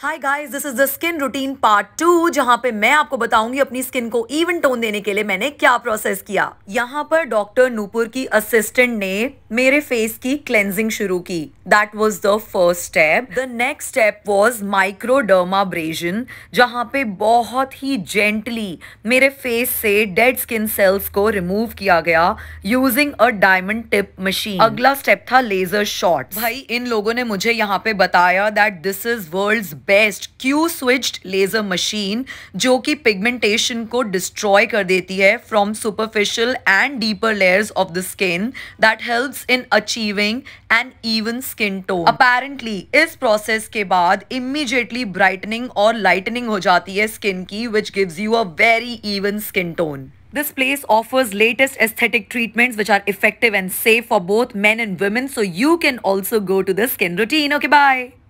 Hi guys this is the skin routine part two जहां पे मैं आपको बताऊंगी अपनी स्किन को इवन टोन देने के लिए मैंने क्या प्रोसेस किया यहां पर डॉक्टर नूपुर की असिस्टेंट ने मेरे फेस की क्लेंजिंग शुरू की that was the first step the next step was microdermabrasion जहां पे बहुत ही जेंटली मेरे फेस से डेड स्किन सेल्स को रिमूव किया गया using a diamond tip machine अगला स्टेप था लेजर शॉट भाई इन लोगों ने मुझे यहाँ पे बताया that this is world best Q switched laser machine जो कि पिगमेंटेशन को डिस्ट्रॉय कर देती है from superficial and deeper layers of the skin that helps in achieving and even skin tone apparently इस प्रोसेस के बाद इमीजिएटली ब्राइटनिंग और लाइटनिंग हो जाती है स्किन की which gives you a very even skin tone This place offers latest aesthetic treatments which are effective and safe for both men and women so you can also go to the skin routine. Okay, bye.